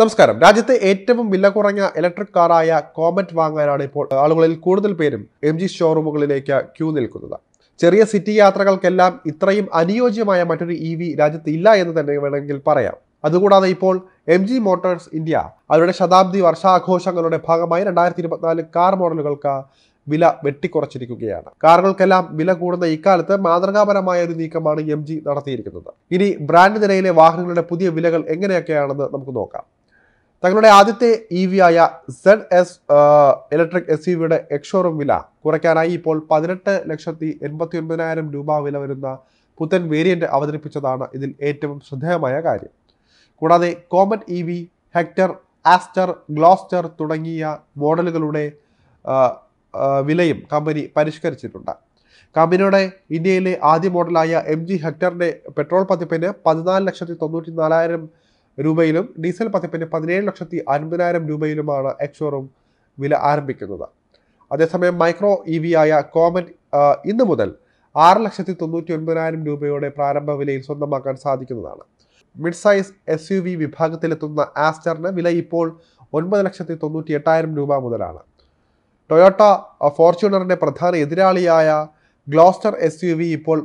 നമസ്കാരം രാജ്യത്തെ ഏറ്റവും വില കുറഞ്ഞ ഇലക്ട്രിക് കാറായ കോമറ്റ് വാങ്ങാനാണ് ഇപ്പോൾ ആളുകളിൽ കൂടുതൽ പേരും എം ജി ഷോറൂമുകളിലേക്ക് ക്യൂ നിൽക്കുന്നത് ചെറിയ സിറ്റി യാത്രകൾക്കെല്ലാം ഇത്രയും അനുയോജ്യമായ മറ്റൊരു ഇ e വി രാജ്യത്ത് ഇല്ല എന്ന് തന്നെ വേണമെങ്കിൽ പറയാം അതുകൂടാതെ ഇപ്പോൾ എം ജി മോട്ടോഴ്സ് ഇന്ത്യ അവരുടെ ശതാബ്ദി വർഷാഘോഷങ്ങളുടെ ഭാഗമായി രണ്ടായിരത്തി ഇരുപത്തിനാല് കാർ മോഡലുകൾക്ക് വില വെട്ടിക്കുറച്ചിരിക്കുകയാണ് കാറുകൾക്കെല്ലാം വില കൂടുന്ന ഇക്കാലത്ത് മാതൃകാപരമായ ഒരു നീക്കമാണ് എം നടത്തിയിരിക്കുന്നത് ഇനി ബ്രാൻഡ് നിരയിലെ വാഹനങ്ങളുടെ പുതിയ വിലകൾ എങ്ങനെയൊക്കെയാണെന്ന് നമുക്ക് നോക്കാം തങ്ങളുടെ ആദ്യത്തെ ഇ e വി ആയ Z S electric S E വിയുടെ വില കുറയ്ക്കാനായി ഇപ്പോൾ പതിനെട്ട് ലക്ഷത്തി എൺപത്തി ഒൻപതിനായിരം രൂപ വില വരുന്ന പുത്തൻ വേരിയന്റ് അവതരിപ്പിച്ചതാണ് ഇതിൽ ഏറ്റവും ശ്രദ്ധേയമായ കാര്യം കൂടാതെ Comet E V Hector Astor Gloster തുടങ്ങിയ മോഡലുകളുടെ വിലയും കമ്പനി പരിഷ്കരിച്ചിട്ടുണ്ട് കമ്പനിയുടെ ഇന്ത്യയിലെ ആദ്യ മോഡലായ എം ജി ഹെക്ടറിൻ്റെ പെട്രോൾ പതിപ്പിന് പതിനാല് ലക്ഷത്തി തൊണ്ണൂറ്റി നാലായിരം രൂപയിലും ഡീസൽ പതിപ്പിന് പതിനേഴ് ലക്ഷത്തി അൻപതിനായിരം രൂപയിലുമാണ് എക്സോറും വില ആരംഭിക്കുന്നത് അതേസമയം മൈക്രോ ഇ വി ആയ കോമൻ ഇന്ന് മുതൽ ആറ് ലക്ഷത്തി തൊണ്ണൂറ്റി ഒൻപതിനായിരം രൂപയുടെ പ്രാരംഭ വിലയിൽ സ്വന്തമാക്കാൻ സാധിക്കുന്നതാണ് mid size S U V വിഭാഗത്തിലെത്തുന്ന ആസ്റ്ററിന് വില ഇപ്പോൾ ഒൻപത് ലക്ഷത്തി തൊണ്ണൂറ്റി എട്ടായിരം രൂപ മുതലാണ് ടൊയോട്ട ഫോർച്യൂണറിൻ്റെ പ്രധാന എതിരാളിയായ ഗ്ലോസ്റ്റർ എസ് യു വി ഇപ്പോൾ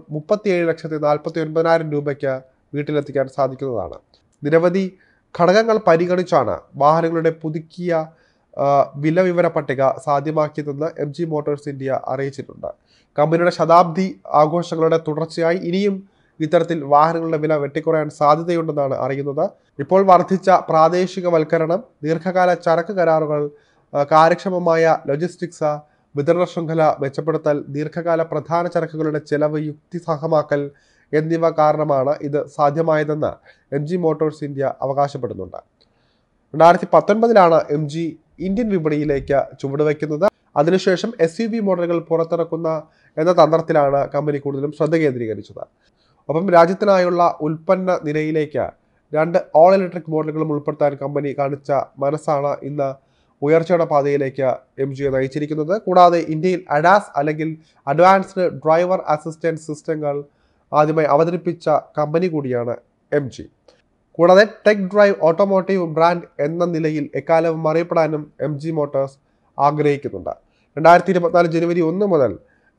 ഏഴ് ലക്ഷത്തി നാൽപ്പത്തി ഒൻപതിനായിരം രൂപയ്ക്ക് വീട്ടിലെത്തിക്കാൻ സാധിക്കുന്നതാണ് നിരവധി ഘടകങ്ങൾ പരിഗണിച്ചാണ് വാഹനങ്ങളുടെ പുതുക്കിയ വില വിവര പട്ടിക സാധ്യമാക്കിയതെന്ന് എം ജി മോട്ടോഴ്സ് ഇന്ത്യ അറിയിച്ചിട്ടുണ്ട് കമ്പനിയുടെ ശതാബ്ദി ആഘോഷങ്ങളുടെ തുടർച്ചയായി ഇനിയും ഇത്തരത്തിൽ വാഹനങ്ങളുടെ വില വെട്ടിക്കുറയാൻ സാധ്യതയുണ്ടെന്നാണ് അറിയുന്നത് ഇപ്പോൾ വർദ്ധിച്ച പ്രാദേശികവൽക്കരണം ദീർഘകാല ചരക്ക് കരാറുകൾ കാര്യക്ഷമമായ ലോജിസ്റ്റിക്സ് വിതരണ ശൃംഖല മെച്ചപ്പെടുത്തൽ ദീർഘകാല പ്രധാന ചരക്കുകളുടെ ചെലവ് യുക്തിസഹമാക്കൽ എന്നിവ കാരണമാണ് ഇത് സാധ്യമായതെന്ന് എം ജി മോട്ടോഴ്സ് ഇന്ത്യ അവകാശപ്പെടുന്നുണ്ട് രണ്ടായിരത്തി പത്തൊൻപതിലാണ് എം ജി ഇന്ത്യൻ വിപണിയിലേക്ക് ചുവടുവയ്ക്കുന്നത് അതിനുശേഷം എസ് യു വി മോഡലുകൾ പുറത്തിറക്കുന്ന എന്ന തന്ത്രത്തിലാണ് കമ്പനി കൂടുതലും ശ്രദ്ധ കേന്ദ്രീകരിച്ചത് ഒപ്പം രാജ്യത്തിനായുള്ള ഉൽപ്പന്ന നിരയിലേക്ക് രണ്ട് ഓൾ ഇലക്ട്രിക് മോഡലുകളും ഉൾപ്പെടുത്താൻ കമ്പനി കാണിച്ച മനസ്സാണ് ഇന്ന് ഉയർച്ചയുടെ പാതയിലേക്ക് എം ജിയെ നയിച്ചിരിക്കുന്നത് കൂടാതെ ഇന്ത്യയിൽ അഡാസ് അല്ലെങ്കിൽ അഡ്വാൻസ്ഡ് ഡ്രൈവർ അസിസ്റ്റൻസ് സിസ്റ്റങ്ങൾ ആദ്യമായി അവതരിപ്പിച്ച കമ്പനി കൂടിയാണ് എം ജി കൂടാതെ ടെക് ഡ്രൈവ് ഓട്ടോമോട്ടീവ് ബ്രാൻഡ് എന്ന നിലയിൽ എക്കാലവും അറിയപ്പെടാനും എം ജി മോട്ടോഴ്സ് ആഗ്രഹിക്കുന്നുണ്ട് രണ്ടായിരത്തി ഇരുപത്തിനാല് ജനുവരി ഒന്ന് മുതൽ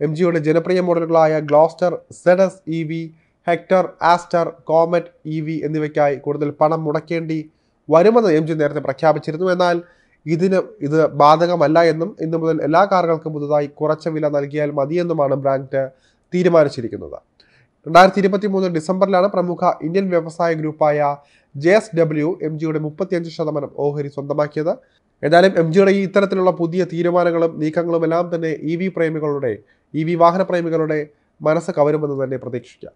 എം ജിയുടെ ജനപ്രിയ മോഡലുകളായ Gloster ZS E V Hector Astor Comet E V എന്നിവയ്ക്കായി കൂടുതൽ പണം മുടക്കേണ്ടി വരുമെന്ന് എം ജി നേരത്തെ പ്രഖ്യാപിച്ചിരുന്നു എന്നാൽ ഇതിന് ഇത് ബാധകമല്ല എന്നും ഇന്നു മുതൽ എല്ലാ കാറുകൾക്കും പുതുതായി കുറച്ച വില നൽകിയാൽ മതിയെന്നുമാണ് ബ്രാൻഡ് തീരുമാനിച്ചിരിക്കുന്നത് രണ്ടായിരത്തി ഇരുപത്തി മൂന്ന് ഡിസംബറിലാണ് പ്രമുഖ ഇന്ത്യൻ വ്യവസായ ഗ്രൂപ്പായ ജെ എസ് ഡബ്ല്യു എം ജിയുടെ മുപ്പത്തിയഞ്ച് ശതമാനം ഓഹരി സ്വന്തമാക്കിയത് ഏതായാലും എം ജിയുടെ ഈ ഇത്തരത്തിലുള്ള പുതിയ തീരുമാനങ്ങളും നീക്കങ്ങളും എല്ലാം തന്നെ ഇ വി പ്രേമികളുടെ ഇ വി വാഹന പ്രേമികളുടെ മനസ്സ് കവരുമെന്ന് തന്നെ പ്രതീക്ഷിക്കാം